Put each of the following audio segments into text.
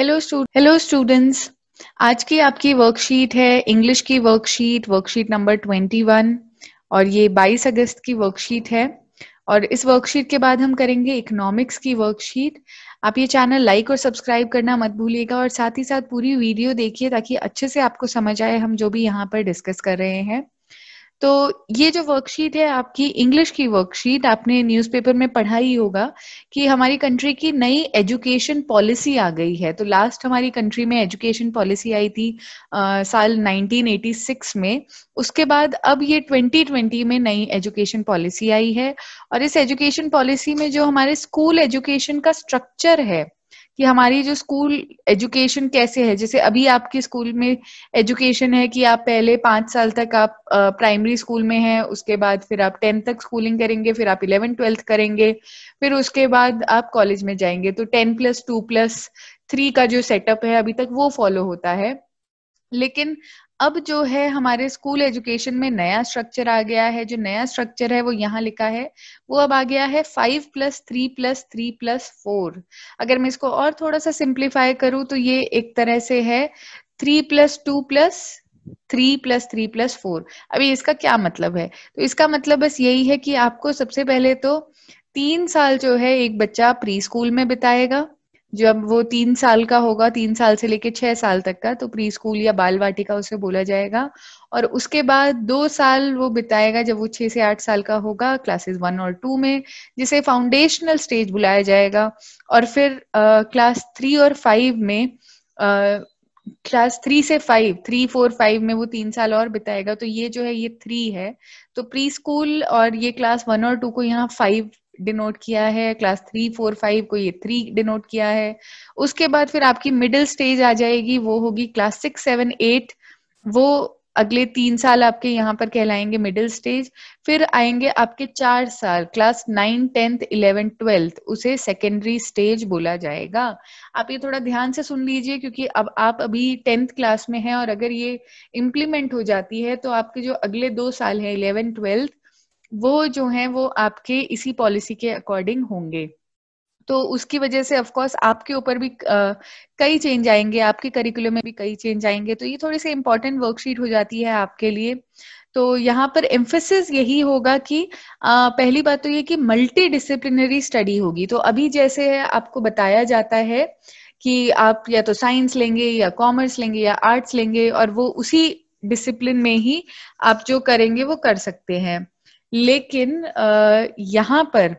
Hello hello students आज की आपकी वर्कशीट है इंग्लिश की वर्कशीट वर्कशीट नंबर 21 और ये 22 अगस्त की वर्कशीट है और इस वर्कशीट के बाद हम करेंगे इकोनॉमिक्स की वर्कशीट आप ये चैनल लाइक और सब्सक्राइब करना मत भूलिएगा और साथ ही साथ पूरी वीडियो देखिए ताकि अच्छे से आपको समझ आए हम जो भी यहाँ पर डिस्कस कर रहे हैं तो ये जो वर्कशीट है आपकी इंग्लिश की वर्कशीट आपने न्यूज़पेपर में पढ़ा ही होगा कि हमारी कंट्री की नई एजुकेशन पॉलिसी आ गई है तो लास्ट हमारी कंट्री में एजुकेशन पॉलिसी आई थी आ, साल 1986 में उसके बाद अब ये 2020 में नई एजुकेशन पॉलिसी आई है और इस एजुकेशन पॉलिसी में जो हमारे स्कूल एजुकेशन का स्ट्रक्चर है कि हमारी जो स्कूल एजुकेशन कैसे है जैसे अभी आपके स्कूल में एजुकेशन है कि आप पहले पांच साल तक आप प्राइमरी स्कूल में हैं उसके बाद फिर आप टेंथ तक स्कूलिंग करेंगे फिर आप इलेवेंथ ट्वेल्थ करेंगे फिर उसके बाद आप कॉलेज में जाएंगे तो ten plus two plus three का जो सेटअप है अभी तक वो फॉलो होता है लेकिन अब जो है हमारे स्कूल एजुकेशन में नया स्ट्रक्चर आ गया है जो नया स्ट्रक्चर है वो यहाँ लिखा है वो अब आ गया है five plus three plus three plus four अगर मैं इसको और थोड़ा सा सिंप्लीफाई करूँ तो ये एक तरह से है three plus two plus three plus three plus four अभी इसका क्या मतलब है तो इसका मतलब बस यही है कि आपको सबसे पहले तो तीन साल जो है एक बच्चा प्री स्कूल में बिताएगा जब वो तीन साल का होगा तीन साल से लेके छह साल तक का तो प्री स्कूल या बाल वाटिका उसे बोला जाएगा और उसके बाद दो साल वो बिताएगा जब वो छह से आठ साल का होगा क्लासेस वन और टू में जिसे फाउंडेशनल स्टेज बुलाया जाएगा और फिर क्लास थ्री और फाइव में क्लास थ्री से फाइव थ्री फोर फाइव में वो तीन साल और बिताएगा तो ये जो है ये थ्री है तो प्री स्कूल और ये क्लास वन और टू को यहाँ फाइव डिनोट किया है क्लास थ्री फोर फाइव को ये थ्री डिनोट किया है उसके बाद फिर आपकी मिडिल स्टेज आ जाएगी वो होगी क्लास सिक्स सेवन एट वो अगले तीन साल आपके यहाँ पर कहलाएंगे मिडिल स्टेज फिर आएंगे आपके चार साल class nine tenth eleventh twelfth उसे सेकेंडरी स्टेज बोला जाएगा आप ये थोड़ा ध्यान से सुन लीजिए क्योंकि अब आप अभी टेंथ क्लास में हैं और अगर ये इम्प्लीमेंट हो जाती है तो आपके जो अगले दो साल हैं इलेवेंथ ट्वेल्थ वो जो है वो आपके इसी पॉलिसी के अकॉर्डिंग होंगे तो उसकी वजह से ऑफ कोर्स आपके ऊपर भी आ, कई चेंज आएंगे आपके करिकुलम में भी कई चेंज आएंगे तो ये थोड़ी सी इम्पोर्टेंट वर्कशीट हो जाती है आपके लिए तो यहाँ पर एम्फेसिस यही होगा कि आ, पहली बात तो ये कि मल्टी डिसिप्लिनरी स्टडी होगी तो अभी जैसे आपको बताया जाता है कि आप या तो साइंस लेंगे या कॉमर्स लेंगे या आर्ट्स लेंगे और वो उसी डिसिप्लिन में ही आप जो करेंगे वो कर सकते हैं लेकिन यहाँ पर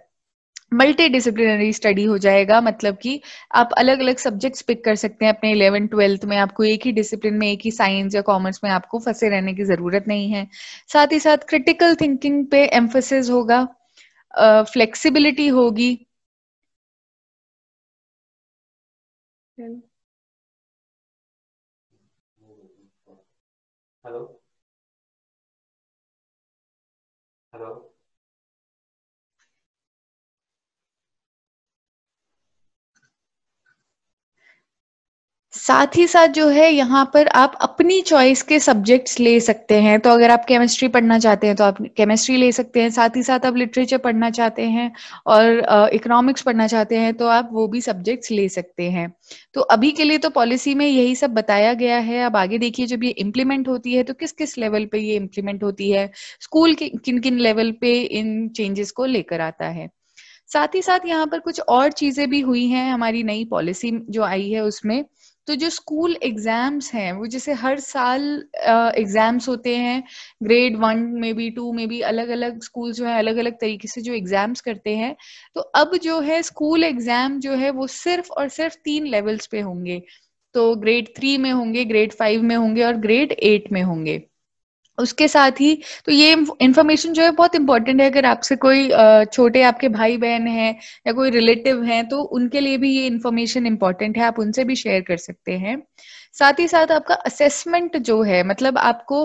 मल्टी डिसिप्लिनरी स्टडी हो जाएगा मतलब कि आप अलग अलग सब्जेक्ट्स पिक कर सकते हैं अपने इलेवन ट्वेल्थ में आपको एक ही डिसिप्लिन में एक ही साइंस या कॉमर्स में आपको फंसे रहने की जरूरत नहीं है साथ ही साथ क्रिटिकल थिंकिंग पे एम्फोसिस होगा फ्लेक्सिबिलिटी होगी हेलो Hello. साथ ही साथ जो है यहाँ पर आप अपनी चॉइस के सब्जेक्ट्स ले सकते हैं तो अगर आप केमिस्ट्री पढ़ना चाहते हैं तो आप केमिस्ट्री ले सकते हैं साथ ही साथ आप लिटरेचर पढ़ना चाहते हैं और इकोनॉमिक्स uh, पढ़ना चाहते हैं तो आप वो भी सब्जेक्ट्स ले सकते हैं तो अभी के लिए तो पॉलिसी में यही सब बताया गया है अब आगे देखिए जब ये इम्प्लीमेंट होती है तो किस किस लेवल पे ये इम्प्लीमेंट होती है स्कूल किन किन लेवल पे इन चेंजेस को लेकर आता है साथ ही साथ यहाँ पर कुछ और चीजें भी हुई हैं हमारी नई पॉलिसी जो आई है उसमें तो जो स्कूल एग्जाम्स हैं वो जैसे हर साल एग्जाम्स uh, होते हैं ग्रेड वन में भी टू में भी अलग अलग स्कूल जो है अलग अलग तरीके से जो एग्जाम्स करते हैं तो अब जो है स्कूल एग्जाम जो है वो सिर्फ और सिर्फ तीन लेवल्स पे होंगे तो ग्रेड थ्री में होंगे ग्रेड फाइव में होंगे और ग्रेड एट में होंगे उसके साथ ही तो ये इन्फॉर्मेशन जो है बहुत इंपॉर्टेंट है अगर आपसे कोई छोटे आपके भाई बहन हैं या कोई रिलेटिव हैं तो उनके लिए भी ये इन्फॉर्मेशन इंपॉर्टेंट है आप उनसे भी शेयर कर सकते हैं साथ ही साथ आपका असेसमेंट जो है मतलब आपको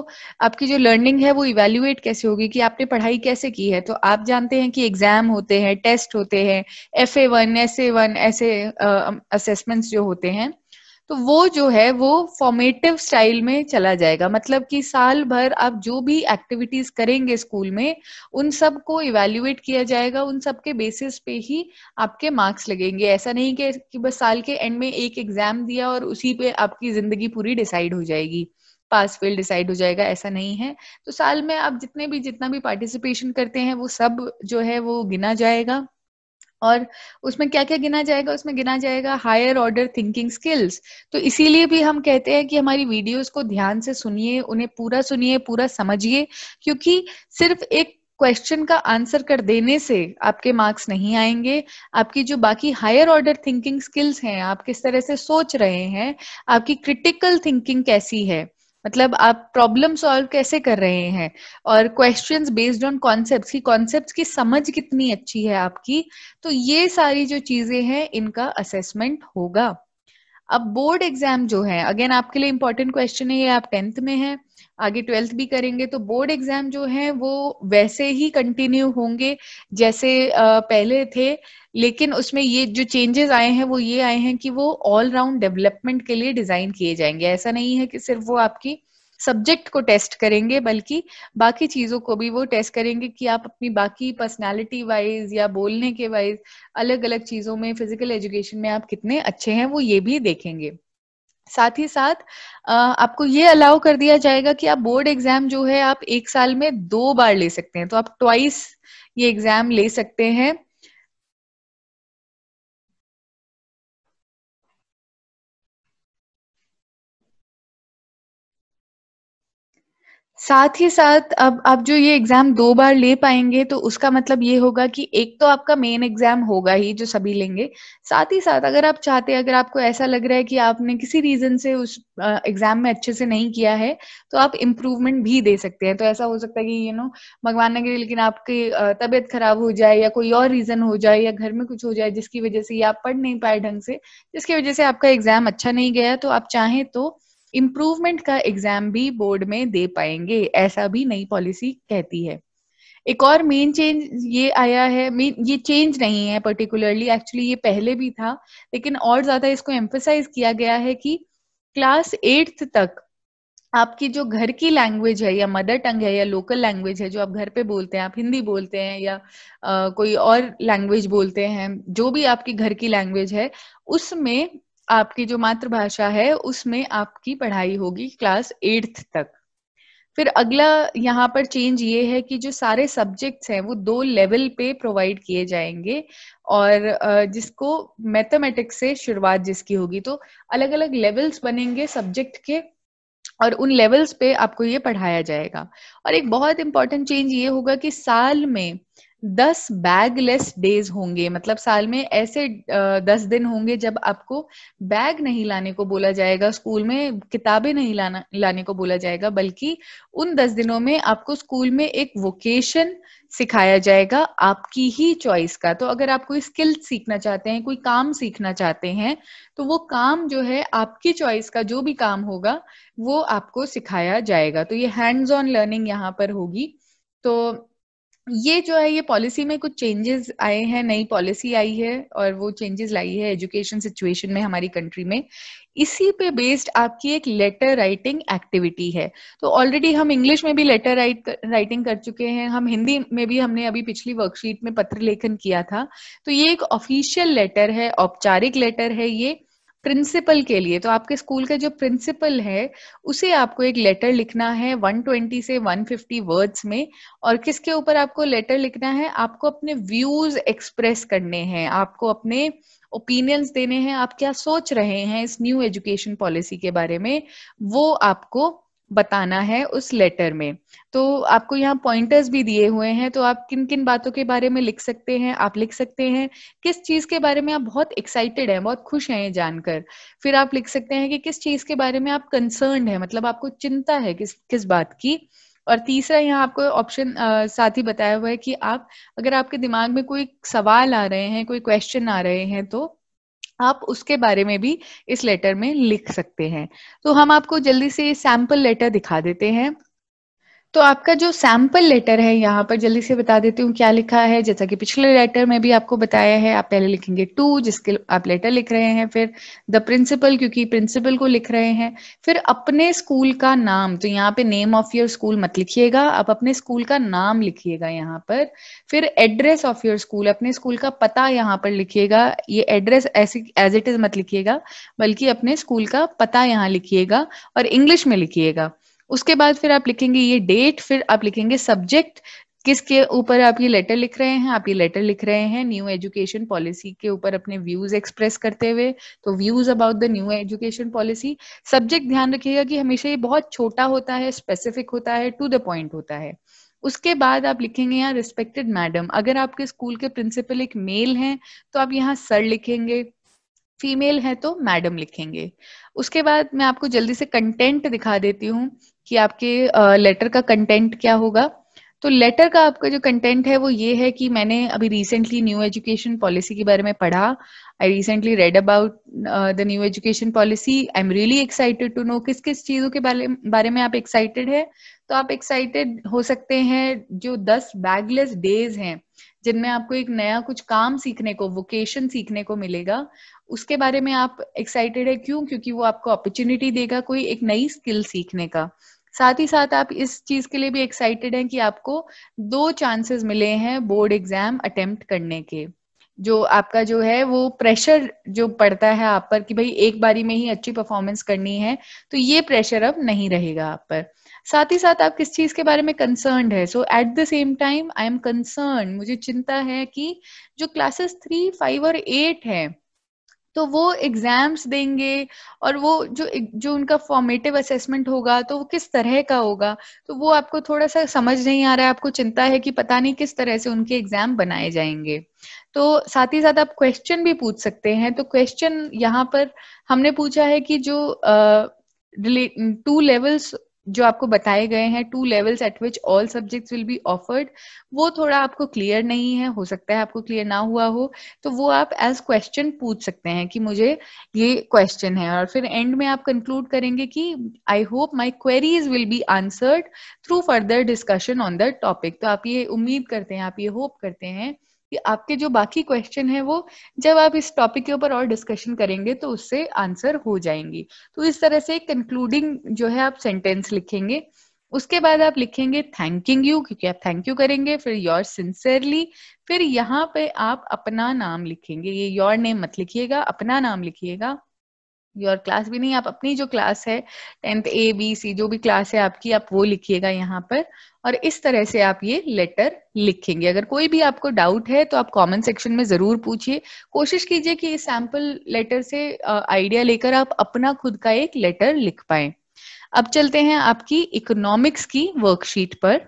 आपकी जो लर्निंग है वो इवेल्युएट कैसे होगी कि आपने पढ़ाई कैसे की है तो आप जानते हैं कि एग्जाम होते हैं टेस्ट होते हैं F A one S A one ऐसे असेसमेंट्स जो होते हैं तो वो जो है वो फॉर्मेटिव स्टाइल में चला जाएगा मतलब कि साल भर आप जो भी एक्टिविटीज करेंगे स्कूल में उन सब को इवेल्युएट किया जाएगा उन सब के बेसिस पे ही आपके मार्क्स लगेंगे ऐसा नहीं कि, कि बस साल के एंड में एक एग्जाम दिया और उसी पे आपकी जिंदगी पूरी डिसाइड हो जाएगी पास फेल डिसाइड हो जाएगा ऐसा नहीं है तो साल में आप जितने भी जितना भी पार्टिसिपेशन करते हैं वो सब जो है वो गिना जाएगा और उसमें क्या क्या गिना जाएगा उसमें गिना जाएगा हायर ऑर्डर थिंकिंग स्किल्स तो इसीलिए भी हम कहते हैं कि हमारी वीडियोस को ध्यान से सुनिए उन्हें पूरा सुनिए पूरा समझिए क्योंकि सिर्फ एक क्वेश्चन का आंसर कर देने से आपके मार्क्स नहीं आएंगे आपकी जो बाकी हायर ऑर्डर थिंकिंग स्किल्स हैं आप किस तरह से सोच रहे हैं आपकी क्रिटिकल थिंकिंग कैसी है मतलब आप प्रॉब्लम सॉल्व कैसे कर रहे हैं और क्वेश्चंस बेस्ड ऑन कॉन्सेप्ट्स की कॉन्सेप्ट्स की समझ कितनी अच्छी है आपकी तो ये सारी जो चीजें हैं इनका असेसमेंट होगा अब बोर्ड एग्जाम जो है अगेन आपके लिए इंपॉर्टेंट क्वेश्चन है ये आप टेंथ में है आगे ट्वेल्थ भी करेंगे तो बोर्ड एग्जाम जो है वो वैसे ही कंटिन्यू होंगे जैसे पहले थे लेकिन उसमें ये जो चेंजेस आए हैं वो ये आए हैं कि वो ऑलराउंड डेवलपमेंट के लिए डिजाइन किए जाएंगे ऐसा नहीं है कि सिर्फ वो आपकी सब्जेक्ट को टेस्ट करेंगे बल्कि बाकी चीजों को भी वो टेस्ट करेंगे कि आप अपनी बाकी पर्सनालिटी वाइज या बोलने के वाइज अलग अलग चीजों में फिजिकल एजुकेशन में आप कितने अच्छे हैं वो ये भी देखेंगे साथ ही साथ आपको ये अलाउ कर दिया जाएगा कि आप बोर्ड एग्जाम जो है आप एक साल में दो बार ले सकते हैं तो आप ट्वाइस ये एग्जाम ले सकते हैं साथ ही साथ अब आप जो ये एग्जाम दो बार ले पाएंगे तो उसका मतलब ये होगा कि एक तो आपका मेन एग्जाम होगा ही जो सभी लेंगे साथ ही साथ अगर आप चाहते हैं अगर आपको ऐसा लग रहा है कि आपने किसी रीजन से उस एग्जाम में अच्छे से नहीं किया है तो आप इम्प्रूवमेंट भी दे सकते हैं तो ऐसा हो सकता है कि यू नो भगवान ने करे लेकिन आपकी तबीयत खराब हो जाए या कोई और रीजन हो जाए या घर में कुछ हो जाए जिसकी वजह से आप पढ़ नहीं पाए ढंग से जिसकी वजह से आपका एग्जाम अच्छा नहीं गया तो आप चाहें तो इम्प्रूवमेंट का एग्जाम भी बोर्ड में दे पाएंगे ऐसा भी नई पॉलिसी कहती है एक और मेन चेंज ये आया है मेन ये चेंज नहीं है पर्टिकुलरली एक्चुअली ये पहले भी था लेकिन और ज्यादा इसको एम्फोसाइज किया गया है कि क्लास एट्थ तक आपकी जो घर की लैंग्वेज है या मदर टंग है या लोकल लैंग्वेज है जो आप घर पे बोलते हैं आप हिंदी बोलते हैं या आ, कोई और लैंग्वेज बोलते हैं जो भी आपकी घर की लैंग्वेज है उसमें आपकी जो मातृभाषा है उसमें आपकी पढ़ाई होगी क्लास एट्थ तक फिर अगला यहाँ पर चेंज ये है कि जो सारे सब्जेक्ट्स हैं वो दो लेवल पे प्रोवाइड किए जाएंगे और जिसको मैथमेटिक्स से शुरुआत जिसकी होगी तो अलग अलग लेवल्स बनेंगे सब्जेक्ट के और उन लेवल्स पे आपको ये पढ़ाया जाएगा और एक बहुत इंपॉर्टेंट चेंज ये होगा कि साल में दस बैगलेस डेज होंगे मतलब साल में ऐसे दस दिन होंगे जब आपको बैग नहीं लाने को बोला जाएगा स्कूल में किताबें नहीं लाना लाने को बोला जाएगा बल्कि उन दस दिनों में आपको स्कूल में एक वोकेशन सिखाया जाएगा आपकी ही चॉइस का तो अगर आप कोई स्किल सीखना चाहते हैं कोई काम सीखना चाहते हैं तो वो काम जो है आपकी चॉइस का जो भी काम होगा वो आपको सिखाया जाएगा तो ये हैंड्स ऑन लर्निंग यहाँ पर होगी तो ये जो है ये पॉलिसी में कुछ चेंजेस आए हैं नई पॉलिसी आई है और वो चेंजेस लाई है एजुकेशन सिचुएशन में हमारी कंट्री में इसी पे बेस्ड आपकी एक लेटर राइटिंग एक्टिविटी है तो ऑलरेडी हम इंग्लिश में भी लेटर राइट राइटिंग कर चुके हैं हम हिंदी में भी हमने अभी पिछली वर्कशीट में पत्र लेखन किया था तो ये एक ऑफिशियल लेटर है औपचारिक लेटर है ये प्रिंसिपल के लिए तो आपके स्कूल का जो प्रिंसिपल है उसे आपको एक लेटर लिखना है 120 से 150 वर्ड्स में और किसके ऊपर आपको लेटर लिखना है आपको अपने व्यूज एक्सप्रेस करने हैं आपको अपने ओपिनियंस देने हैं आप क्या सोच रहे हैं इस न्यू एजुकेशन पॉलिसी के बारे में वो आपको बताना है उस लेटर में तो आपको यहाँ पॉइंटर्स भी दिए हुए हैं तो आप किन किन बातों के बारे में लिख सकते हैं आप लिख सकते हैं किस चीज के बारे में आप बहुत एक्साइटेड हैं बहुत खुश हैं ये जानकर फिर आप लिख सकते हैं कि किस चीज के बारे में आप कंसर्न है मतलब आपको चिंता है किस किस बात की और तीसरा यहाँ आपको ऑप्शन साथ ही बताया हुआ है कि आप अगर आपके दिमाग में कोई सवाल आ रहे हैं कोई क्वेश्चन आ रहे हैं तो आप उसके बारे में भी इस लेटर में लिख सकते हैं तो हम आपको जल्दी से सैंपल लेटर दिखा देते हैं तो आपका जो सैम्पल लेटर है यहाँ पर जल्दी से बता देती हूँ क्या लिखा है जैसा कि पिछले लेटर में भी आपको बताया है आप पहले लिखेंगे टू जिसके आप लेटर लिख रहे हैं फिर द प्रिंसिपल क्योंकि प्रिंसिपल को लिख रहे हैं फिर अपने स्कूल का नाम तो यहाँ पे नेम ऑफ योर स्कूल मत लिखिएगा आप अपने स्कूल का नाम लिखिएगा यहाँ पर फिर एड्रेस ऑफ योर स्कूल अपने स्कूल का पता यहाँ पर लिखिएगा ये एड्रेस ऐसे एज इट इज मत लिखिएगा बल्कि अपने स्कूल का पता यहाँ लिखिएगा और इंग्लिश में लिखिएगा उसके बाद फिर आप लिखेंगे ये डेट फिर आप लिखेंगे सब्जेक्ट किसके ऊपर आप ये लेटर लिख रहे हैं आप ये लेटर लिख रहे हैं न्यू एजुकेशन पॉलिसी के ऊपर अपने व्यूज एक्सप्रेस करते हुए तो views about the new education policy subject ध्यान रखिएगा कि हमेशा ये बहुत छोटा होता है स्पेसिफिक होता है टू द पॉइंट होता है उसके बाद आप लिखेंगे यहाँ रिस्पेक्टेड मैडम अगर आपके स्कूल के प्रिंसिपल एक मेल हैं तो आप यहाँ सर लिखेंगे फीमेल है तो मैडम लिखेंगे उसके बाद मैं आपको जल्दी से कंटेंट दिखा देती हूँ कि आपके लेटर का कंटेंट क्या होगा तो लेटर का आपका जो कंटेंट है वो ये है कि मैंने अभी रिसेंटली न्यू एजुकेशन पॉलिसी के बारे में पढ़ा I recently read about the new education policy I am really excited to know किस किस चीजों के बारे बारे में आप एक्साइटेड है तो आप एक्साइटेड हो सकते हैं जो दस बैगलेस डेज हैं जिनमें आपको एक नया कुछ काम सीखने को वोकेशन सीखने को मिलेगा उसके बारे में आप एक्साइटेड है क्यों क्योंकि वो आपको अपॉर्चुनिटी देगा कोई एक नई स्किल सीखने का साथ ही साथ आप इस चीज के लिए भी एक्साइटेड हैं कि आपको दो चांसेस मिले हैं बोर्ड एग्जाम अटेम्प्ट करने के जो आपका जो है वो प्रेशर जो पड़ता है आप पर कि भाई एक बारी में ही अच्छी परफॉर्मेंस करनी है तो ये प्रेशर अब नहीं रहेगा आप पर साथ ही साथ आप किस चीज के बारे में कंसर्न है so at the same time I am concern मुझे चिंता है कि जो क्लासेस थ्री फाइव और एट है तो वो एग्जाम्स देंगे और वो जो जो उनका फॉर्मेटिव असेसमेंट होगा तो वो किस तरह का होगा तो वो आपको थोड़ा सा समझ नहीं आ रहा है आपको चिंता है कि पता नहीं किस तरह से उनके एग्जाम बनाए जाएंगे तो साथ ही साथ आप क्वेश्चन भी पूछ सकते हैं तो क्वेश्चन यहाँ पर हमने पूछा है कि जो टू लेवल्स जो आपको बताए गए हैं two levels at which all subjects will be offered वो थोड़ा आपको क्लियर नहीं है हो सकता है आपको क्लियर ना हुआ हो तो वो आप एज क्वेश्चन पूछ सकते हैं कि मुझे ये क्वेश्चन है और फिर एंड में आप कंक्लूड करेंगे कि I hope my queries will be answered through further discussion on the topic तो आप ये उम्मीद करते हैं आप ये होप करते हैं कि आपके जो बाकी क्वेश्चन है वो जब आप इस टॉपिक के ऊपर और डिस्कशन करेंगे तो उससे आंसर हो जाएंगी तो इस तरह से कंक्लूडिंग जो है आप सेंटेंस लिखेंगे उसके बाद आप लिखेंगे थैंकिंग यू क्योंकि आप थैंक यू करेंगे फिर योर सिंसियरली फिर यहाँ पे आप अपना नाम लिखेंगे ये योर नेम मत लिखिएगा अपना नाम लिखिएगा योर क्लास भी नहीं आप अपनी जो क्लास है टेंथ ए बी सी जो भी क्लास है आपकी आप वो लिखिएगा यहाँ पर और इस तरह से आप ये लेटर लिखेंगे अगर कोई भी आपको डाउट है तो आप कमेंट सेक्शन में जरूर पूछिए कोशिश कीजिए कि इस सैम्पल लेटर से आइडिया लेकर आप अपना खुद का एक लेटर लिख पाए अब चलते हैं आपकी इकोनॉमिक्स की वर्कशीट पर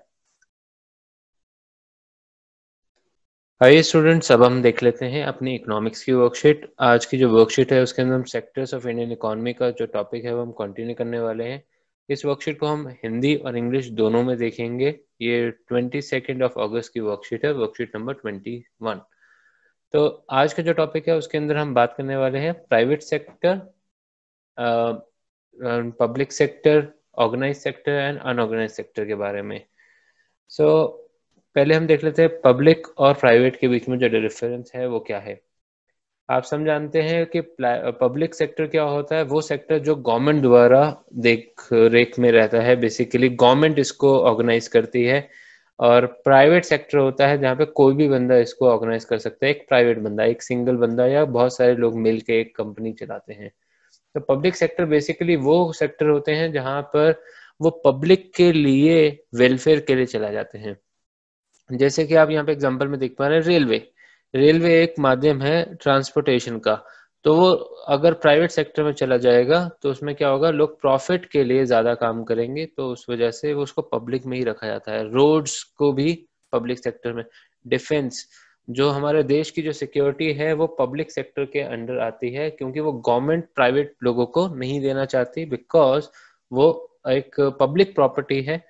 आइए स्टूडेंट्स अब हम देख लेते हैं अपनी इकोनॉमिक्स की वर्कशीट आज की जो वर्कशीट है उसके अंदर हम सेक्टर्स ऑफ इंडियन इकोनॉमी का जो टॉपिक है वो हम कंटिन्यू करने वाले हैं इस वर्कशीट को हम हिंदी और इंग्लिश दोनों में देखेंगे ये ट्वेंटी सेकेंड ऑफ अगस्त की वर्कशीट है वर्कशीट नंबर ट्वेंटी वन तो आज का जो टॉपिक है उसके अंदर हम बात करने वाले हैं private sector public sector organise sector and unorganise sector के बारे में सो so, पहले हम देख लेते हैं पब्लिक और प्राइवेट के बीच में जो डिफरेंस है वो क्या है आप सब जानते हैं कि पब्लिक सेक्टर क्या होता है वो सेक्टर जो गवर्नमेंट द्वारा देख रेख में रहता है बेसिकली गवर्नमेंट इसको ऑर्गेनाइज करती है और प्राइवेट सेक्टर होता है जहाँ पे कोई भी बंदा इसको ऑर्गेनाइज कर सकता है एक प्राइवेट बंदा एक सिंगल बंदा या बहुत सारे लोग मिल के एक कंपनी चलाते हैं तो पब्लिक सेक्टर बेसिकली वो सेक्टर होते हैं जहाँ पर वो पब्लिक के लिए वेलफेयर के लिए चला जाते हैं जैसे कि आप यहाँ पे एग्जाम्पल में देख पा रहे हैं रेलवे रेलवे एक माध्यम है ट्रांसपोर्टेशन का तो वो अगर प्राइवेट सेक्टर में चला जाएगा तो उसमें क्या होगा लोग प्रॉफिट के लिए ज्यादा काम करेंगे तो उस वजह से वो उसको पब्लिक में ही रखा जाता है रोड्स को भी पब्लिक सेक्टर में डिफेंस जो हमारे देश की जो सिक्योरिटी है वो पब्लिक सेक्टर के अंडर आती है क्योंकि वो गवर्नमेंट प्राइवेट लोगों को नहीं देना चाहती बिकॉज वो एक पब्लिक प्रॉपर्टी है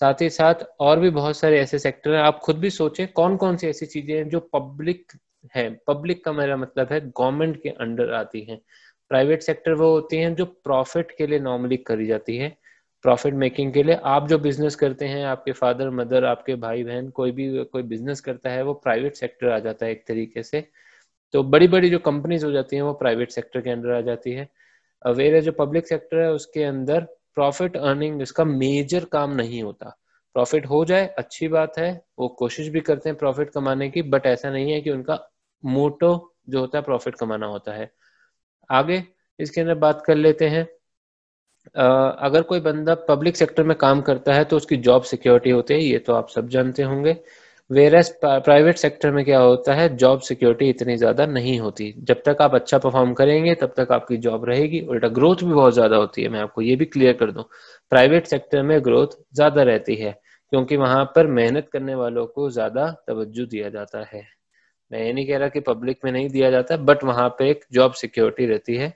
साथ ही साथ और भी बहुत सारे ऐसे सेक्टर हैं आप खुद भी सोचें कौन कौन सी ऐसी चीजें हैं जो पब्लिक है पब्लिक का मेरा मतलब है गवर्नमेंट के अंडर आती हैं प्राइवेट सेक्टर वो होती हैं जो प्रॉफिट के लिए नॉर्मली करी जाती है प्रॉफिट मेकिंग के लिए आप जो बिजनेस करते हैं आपके फादर मदर आपके भाई बहन कोई भी कोई बिजनेस करता है वो प्राइवेट सेक्टर आ जाता है एक तरीके से तो बड़ी बड़ी जो कंपनीज हो जाती हैं वो प्राइवेट सेक्टर के अंदर आ जाती है अवेयर uh, जो पब्लिक सेक्टर है उसके अंदर प्रॉफिट अर्निंग इसका मेजर काम नहीं होता प्रॉफिट हो जाए अच्छी बात है वो कोशिश भी करते हैं प्रॉफिट कमाने की बट ऐसा नहीं है कि उनका मोटो जो होता है प्रॉफिट कमाना होता है आगे इसके अंदर बात कर लेते हैं अगर कोई बंदा पब्लिक सेक्टर में काम करता है तो उसकी जॉब सिक्योरिटी होती है ये तो आप सब जानते होंगे वेर प्राइवेट सेक्टर में क्या होता है जॉब सिक्योरिटी इतनी ज़्यादा नहीं होती जब तक आप अच्छा परफॉर्म करेंगे तब तक आपकी जॉब रहेगी उल्टा ग्रोथ भी बहुत ज़्यादा होती है मैं आपको ये भी क्लियर कर दू प्राइवेट सेक्टर में ग्रोथ ज़्यादा रहती है क्योंकि वहां पर मेहनत करने वालों को ज़्यादा तवज्जो दिया जाता है मैं ये नहीं कह रहा कि पब्लिक में नहीं दिया जाता बट वहां पर एक जॉब सिक्योरिटी रहती है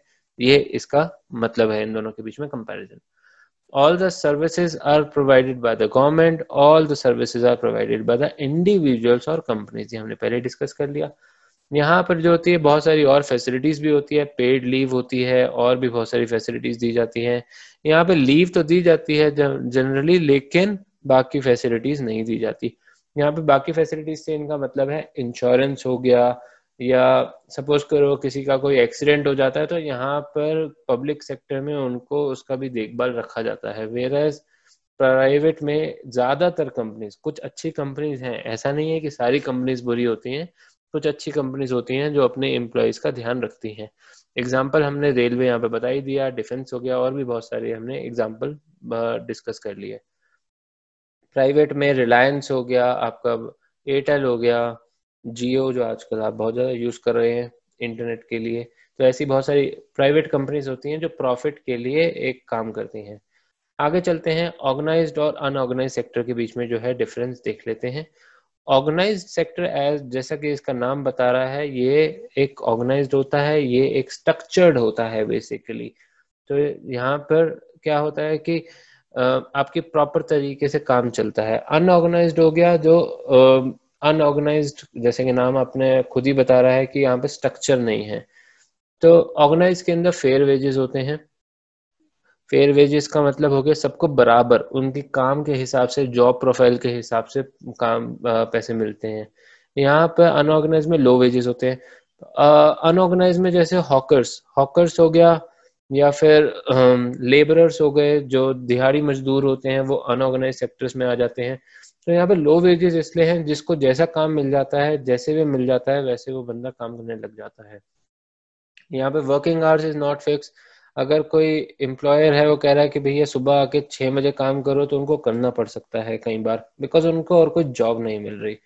ये इसका मतलब है इन दोनों के बीच में comparison all the services are provided by the government all the services are provided by the individuals और companies ये हमने पहले discuss कर लिया यहाँ पर जो होती है बहुत सारी और फैसिलिटीज भी होती है पेड लीव होती है और भी बहुत सारी फैसिलिटीज दी जाती हैं यहाँ पे लीव तो दी जाती है जनरली लेकिन बाकी फैसिलिटीज नहीं दी जाती यहाँ पे बाकी फैसिलिटीज से इनका मतलब है इंश्योरेंस हो गया या सपोज करो किसी का कोई एक्सीडेंट हो जाता है तो यहाँ पर पब्लिक सेक्टर में उनको उसका भी देखभाल रखा जाता है वेर एज प्राइवेट में ज्यादातर कंपनीज कुछ अच्छी कंपनीज हैं ऐसा नहीं है कि सारी कंपनीज बुरी होती हैं कुछ अच्छी कंपनीज होती हैं जो अपने एम्प्लॉयज का ध्यान रखती हैं एग्जाम्पल हमने रेलवे यहाँ पे बताई दिया डिफेंस हो गया और भी बहुत सारे हमने एग्जाम्पल डिस्कस कर लिए प्राइवेट में रिलायंस हो गया आपका एयरटेल हो गया जियो जो आजकल आप बहुत ज़्यादा यूज़ कर रहे हैं इंटरनेट के लिए तो ऐसी बहुत सारी प्राइवेट कंपनीज होती हैं जो प्रॉफिट के लिए एक काम करती हैं आगे चलते हैं ऑर्गेनाइज और अनऑर्गेनाइज सेक्टर के बीच में जो है डिफरेंस देख लेते हैं ऑर्गेनाइज सेक्टर एज जैसा कि इसका नाम बता रहा है ये एक ऑर्गेनाइज होता है ये एक स्ट्रक्चर्ड होता है बेसिकली तो यहाँ पर क्या होता है कि आपके प्रॉपर तरीके से काम चलता है अनऑर्गेनाइज हो गया जो अनऑर्गेनाइज जैसे कि नाम आपने खुद ही बता रहा है कि यहाँ पे स्ट्रक्चर नहीं है तो ऑर्गेनाइज के अंदर फेयर वेजेस होते हैं फेयर वेजेस का मतलब हो गया सबको बराबर उनके काम के हिसाब से जॉब प्रोफाइल के हिसाब से काम पैसे मिलते हैं यहाँ पर अनऑर्गेनाइज में लो वेजेस होते हैं अनऑर्गेनाइज में जैसे हॉकर्स हॉकर्स हो गया या फिर लेबरर्स हो गए जो दिहाड़ी मजदूर होते हैं वो अनऑर्गेनाइज सेक्टर्स में आ जाते हैं तो यहाँ पे लो वेजेस इसलिए हैं जिसको जैसा काम मिल जाता है जैसे भी मिल जाता है वैसे वो बंदा काम करने लग जाता है यहाँ पे working hours is not fix अगर कोई एम्प्लॉयर है वो कह रहा है कि भैया सुबह आके छह बजे काम करो तो उनको करना पड़ सकता है कई बार बिकॉज उनको और कोई जॉब नहीं मिल रही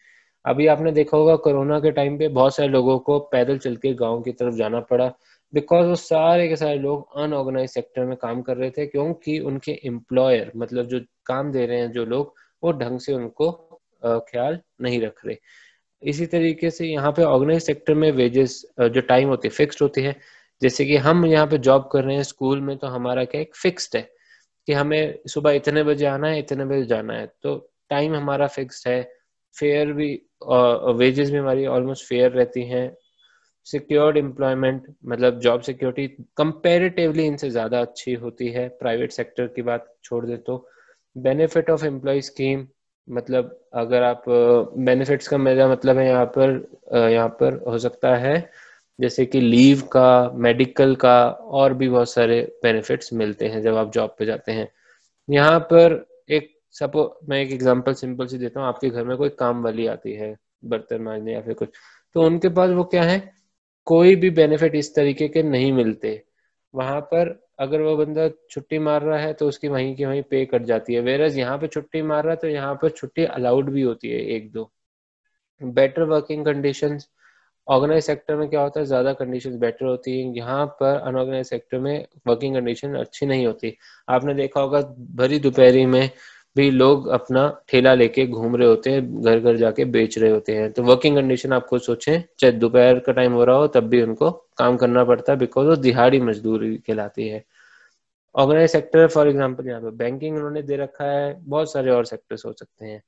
अभी आपने देखा होगा कोरोना के टाइम पे बहुत सारे लोगों को पैदल चल के गाँव की तरफ जाना पड़ा बिकॉज वो सारे के सारे लोग अनऑर्गेनाइज सेक्टर में काम कर रहे थे क्योंकि उनके एम्प्लॉयर मतलब जो काम दे रहे हैं जो लोग वो ढंग से उनको ख्याल नहीं रख रहे इसी तरीके से यहाँ पे ऑर्गेनाइज सेक्टर में वेजेस जो टाइम होती है फिक्स्ड होती है जैसे कि हम यहाँ पे जॉब कर रहे हैं स्कूल में तो हमारा क्या एक फिक्स्ड है कि हमें सुबह इतने बजे आना है इतने बजे जाना है तो टाइम हमारा फिक्स्ड है फेयर भी वेजेस भी हमारी ऑलमोस्ट फेयर रहती हैं सिक्योर्ड एम्प्लॉयमेंट मतलब जॉब सिक्योरिटी कंपेरेटिवली इनसे ज़्यादा अच्छी होती है प्राइवेट सेक्टर की बात छोड़ दे तो बेनिफिट ऑफ एम्प्लॉय स्कीम मतलब अगर आप बेनिफिट्स का मेरा मतलब है यहाँ पर यहाँ पर हो सकता है जैसे कि लीव का मेडिकल का और भी बहुत सारे बेनिफिट्स मिलते हैं जब आप जॉब पे जाते हैं यहाँ पर एक सपो मैं एक एग्जांपल सिंपल सी देता हूँ आपके घर में कोई काम वाली आती है बर्तन मांजने या फिर कुछ तो उनके पास वो क्या है कोई भी बेनिफिट इस तरीके के नहीं मिलते वहां पर अगर वो बंदा छुट्टी मार रहा है तो उसकी वहीं की वहीं पे कट जाती है वेरज यहाँ पे छुट्टी मार रहा है तो यहाँ पर छुट्टी अलाउड भी होती है एक दो better working condition organise sector में क्या होता है ज़्यादा कंडीशन बेटर होती है यहाँ पर अनऑर्गेनाइज सेक्टर में वर्किंग कंडीशन अच्छी नहीं होती आपने देखा होगा भरी दोपहरी में भी लोग अपना ठेला लेके घूम रहे होते हैं घर घर जाके बेच रहे होते हैं तो वर्किंग कंडीशन आपको सोचें चाहे दोपहर का टाइम हो रहा हो तब भी उनको काम करना पड़ता है बिकॉज वो दिहाड़ी मजदूरी कहलाती है ऑर्गेनाइज सेक्टर फॉर एग्जाम्पल यहाँ पे बैंकिंग उन्होंने दे रखा है बहुत सारे और सेक्टर्स हो सकते हैं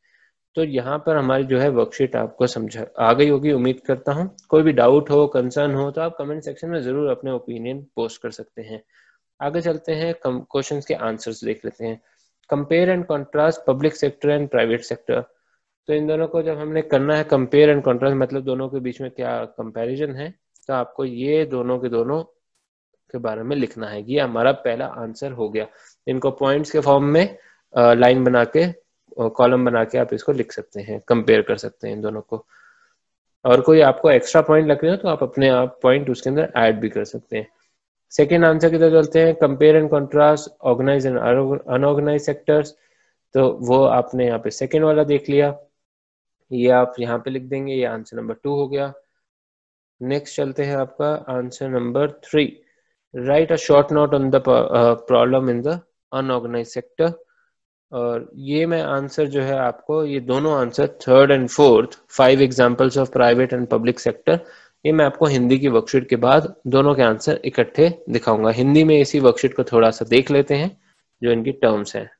तो यहाँ पर हमारी जो है वर्कशीट आपको समझा आ गई होगी उम्मीद करता हूँ कोई भी डाउट हो कंसर्न हो तो आप कमेंट सेक्शन में जरूर अपने ओपिनियन पोस्ट कर सकते हैं आगे चलते हैं क्वेश्चन के आंसर्स देख लेते हैं compare and contrast public sector and private sector तो इन दोनों को जब हमने करना है कंपेयर एंड कॉन्ट्रास्ट मतलब दोनों के बीच में क्या कंपेरिजन है तो आपको ये दोनों के दोनों के बारे में लिखना है ये हमारा पहला आंसर हो गया इनको पॉइंट्स के फॉर्म में लाइन बना के कॉलम बना के आप इसको लिख सकते हैं कंपेयर कर सकते हैं इन दोनों को और कोई आपको एक्स्ट्रा पॉइंट लग रहे हो तो आप अपने आप पॉइंट उसके अंदर ऐड भी कर सकते हैं सेकेंड आंसर की तरफ तो चलते हैं compare and contrast organise and unorganise sectors तो वो आपने यहाँ पे सेकेंड वाला देख लिया ये आप यहाँ पे लिख देंगे ये आंसर नंबर टू हो गया नेक्स्ट चलते हैं आपका answer number three write a short note on the problem in the unorganise sector और ये मैं आंसर जो है आपको ये दोनों answer third and fourth five examples of private and public sector ये मैं आपको हिंदी की वर्कशीट के बाद दोनों के आंसर इकट्ठे दिखाऊंगा हिंदी में इसी वर्कशीट को थोड़ा सा देख लेते हैं जो इनकी टर्म्स हैं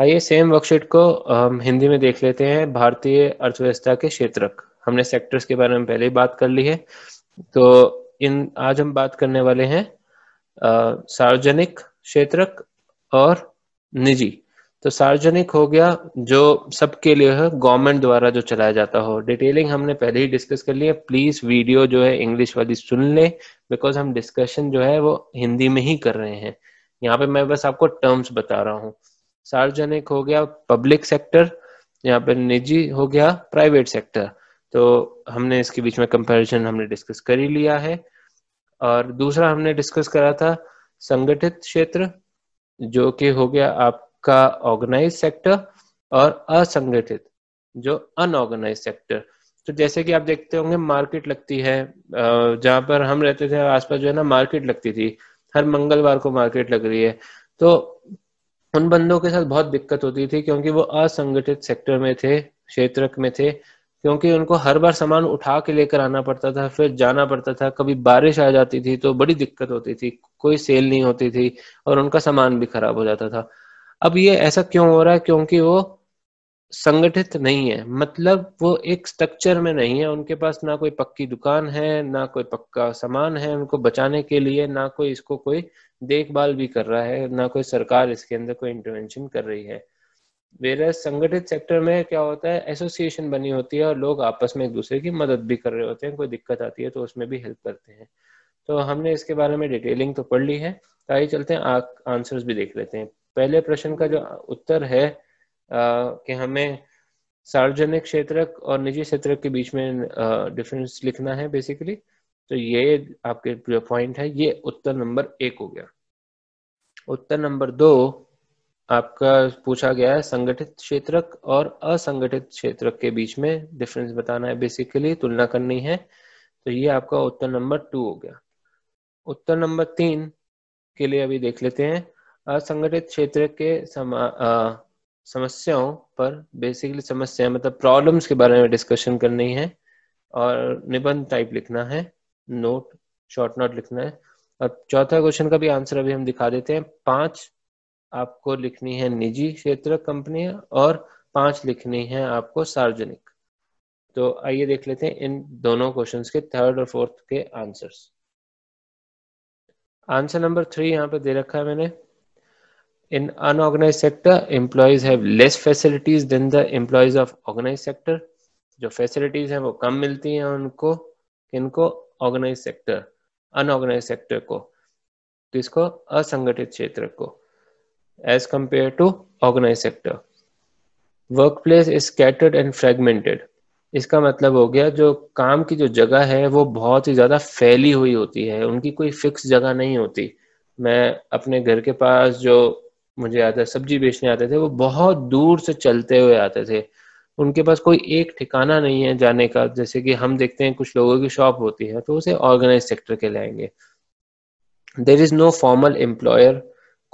आइए सेम वर्कशीट को हम हिंदी में देख लेते हैं भारतीय अर्थव्यवस्था के क्षेत्रक हमने सेक्टर्स के बारे में पहले ही बात कर ली है तो इन आज हम बात करने वाले हैं सार्वजनिक क्षेत्र और निजी तो सार्वजनिक हो गया जो सबके लिए है गवर्नमेंट द्वारा जो चलाया जाता हो डिटेलिंग हमने पहले ही डिस्कस कर लिया है प्लीज वीडियो जो है इंग्लिश वाली सुन ले बिकॉज हम डिस्कशन जो है वो हिंदी में ही कर रहे हैं यहाँ पे मैं बस आपको टर्म्स बता रहा हूँ सार्वजनिक हो गया पब्लिक सेक्टर यहाँ पे निजी हो गया प्राइवेट सेक्टर तो हमने इसके बीच में कंपेरिजन हमने डिस्कस कर ही लिया है और दूसरा हमने डिस्कस करा था संगठित क्षेत्र जो कि हो गया आप का ऑर्गेनाइज सेक्टर और असंगठित जो अनऑर्गेनाइज सेक्टर तो जैसे कि आप देखते होंगे मार्केट लगती है जहां पर हम रहते थे आसपास जो है ना मार्केट लगती थी हर मंगलवार को मार्केट लग रही है तो उन बंदों के साथ बहुत दिक्कत होती थी क्योंकि वो असंगठित सेक्टर में थे क्षेत्र में थे क्योंकि उनको हर बार सामान उठा के लेकर आना पड़ता था फिर जाना पड़ता था कभी बारिश आ जाती थी तो बड़ी दिक्कत होती थी कोई सेल नहीं होती थी और उनका सामान भी खराब हो जाता था अब ये ऐसा क्यों हो रहा है क्योंकि वो संगठित नहीं है मतलब वो एक स्ट्रक्चर में नहीं है उनके पास ना कोई पक्की दुकान है ना कोई पक्का सामान है उनको बचाने के लिए ना कोई इसको कोई देखभाल भी कर रहा है ना कोई सरकार इसके अंदर कोई इंटरवेंशन कर रही है वेरा संगठित सेक्टर में क्या होता है एसोसिएशन बनी होती है और लोग आपस में एक दूसरे की मदद भी कर रहे होते हैं कोई दिक्कत आती है तो उसमें भी हेल्प करते हैं तो हमने इसके बारे में डिटेलिंग तो पढ़ ली है तो आइए चलते हैं आंसर्स भी देख लेते हैं पहले प्रश्न का जो उत्तर है कि हमें सार्वजनिक क्षेत्र और निजी क्षेत्र के बीच में डिफरेंस लिखना है बेसिकली तो ये आपके जो पॉइंट है ये उत्तर नंबर एक हो गया उत्तर नंबर दो आपका पूछा गया है संगठित क्षेत्र और असंगठित क्षेत्र के बीच में डिफरेंस बताना है बेसिकली तुलना करनी है तो ये आपका उत्तर नंबर टू हो गया उत्तर नंबर तीन के लिए अभी देख लेते हैं असंगठित क्षेत्र के समा आ, समस्याओं पर बेसिकली समस्या मतलब प्रॉब्लम्स के बारे में डिस्कशन करनी है और निबंध टाइप लिखना है नोट शॉर्ट नोट लिखना है और चौथा क्वेश्चन का भी आंसर अभी हम दिखा देते हैं पांच आपको लिखनी है निजी क्षेत्र कंपनी और पांच लिखनी है आपको सार्वजनिक तो आइए देख लेते हैं इन दोनों क्वेश्चन के थर्ड और फोर्थ के आंसर्स आंसर नंबर थ्री यहाँ पे दे रखा है मैंने In unorganized sector, employees have less facilities than the employees of organized sector. jo facilities हैं wo kam milti हैं unko kinko organized sector unorganized sector ko kisko इसको kshetra ko as compared to organized sector workplace is scattered and fragmented इसका मतलब हो गया जो काम की जो जगह है वो बहुत ही ज़्यादा फैली हुई होती है उनकी कोई फिक्स जगह नहीं होती मैं अपने घर के पास जो मुझे याद है सब्जी बेचने आते थे वो बहुत दूर से चलते हुए आते थे उनके पास कोई एक ठिकाना नहीं है जाने का जैसे कि हम देखते हैं कुछ लोगों की शॉप होती है तो उसे ऑर्गेनाइज सेक्टर के लाएंगे there is no formal employer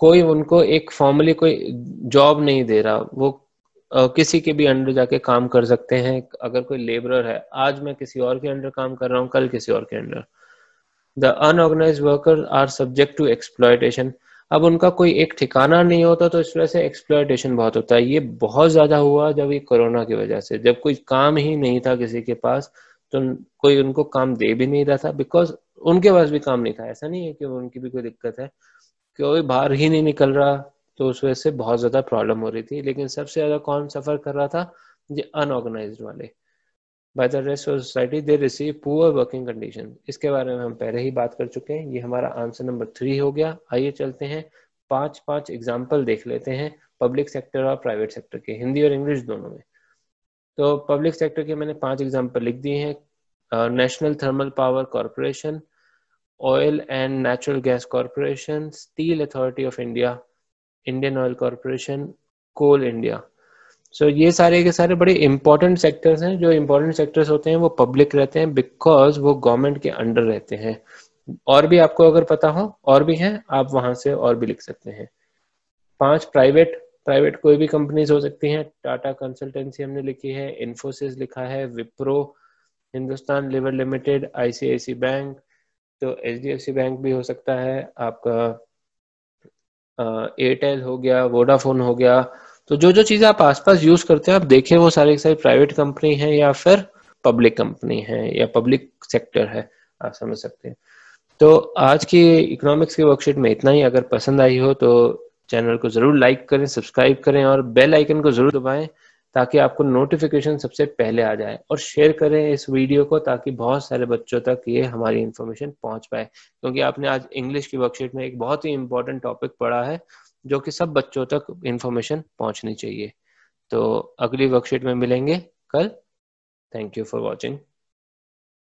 कोई उनको एक फॉर्मली कोई जॉब नहीं दे रहा वो किसी के भी अंडर जाके काम कर सकते हैं अगर कोई लेबरर है आज मैं किसी और के अंडर काम कर रहा हूँ कल किसी और के under the unorganise worker are subject to exploitation अब उनका कोई एक ठिकाना नहीं होता तो इस वजह से एक्सप्लोर्टेशन बहुत होता है ये बहुत ज्यादा हुआ जब ये कोरोना की वजह से जब कोई काम ही नहीं था किसी के पास तो कोई उनको काम दे भी नहीं रहा था बिकॉज उनके पास भी काम नहीं था ऐसा नहीं है कि उनकी भी कोई दिक्कत है कोई बाहर ही नहीं निकल रहा तो उस वजह से बहुत ज्यादा प्रॉब्लम हो रही थी लेकिन सबसे ज्यादा कौन सफर कर रहा था ये अनऑर्गेनाइज वाले by the rest of society they receive poor working condition इसके बारे में हम पहले ही बात कर चुके हैं ये हमारा आंसर नंबर थ्री हो गया आइए चलते हैं पांच पांच एग्जाम्पल देख लेते हैं पब्लिक सेक्टर और प्राइवेट सेक्टर के हिंदी और इंग्लिश दोनों में तो पब्लिक सेक्टर के मैंने पांच एग्जाम्पल लिख दिए हैं national thermal power corporation oil and natural gas corporation steel authority of India Indian oil corporation coal India so ये सारे के सारे बड़े इंपॉर्टेंट सेक्टर्स हैं जो इंपॉर्टेंट सेक्टर्स होते हैं वो पब्लिक रहते हैं बिकॉज वो गवर्नमेंट के अंडर रहते हैं और भी आपको अगर पता हो और भी हैं आप वहां से और भी लिख सकते हैं पांच प्राइवेट प्राइवेट कोई भी कंपनीज हो सकती हैं टाटा कंसल्टेंसी हमने लिखी है इन्फोसिस लिखा है Wipro Hindustan lever limited ICICI bank तो एच बैंक भी हो सकता है आपका एयरटेल हो गया वोडाफोन हो गया तो जो जो चीज़ें आप आसपास यूज करते हैं आप देखें वो सारी सारी प्राइवेट कंपनी है या फिर पब्लिक कंपनी है या पब्लिक सेक्टर है आप समझ सकते हैं तो आज की इकोनॉमिक्स की वर्कशीट में इतना ही अगर पसंद आई हो तो चैनल को जरूर लाइक करें सब्सक्राइब करें और बेल आइकन को जरूर दबाएं ताकि आपको नोटिफिकेशन सबसे पहले आ जाए और शेयर करें इस वीडियो को ताकि बहुत सारे बच्चों तक ये हमारी इन्फॉर्मेशन पहुंच पाए क्योंकि आपने आज इंग्लिश की वर्कशीट में एक बहुत ही इंपॉर्टेंट टॉपिक पढ़ा है जो कि सब बच्चों तक इंफॉर्मेशन पहुंचनी चाहिए तो अगली वर्कशीट में मिलेंगे कल थैंक यू फॉर वॉचिंग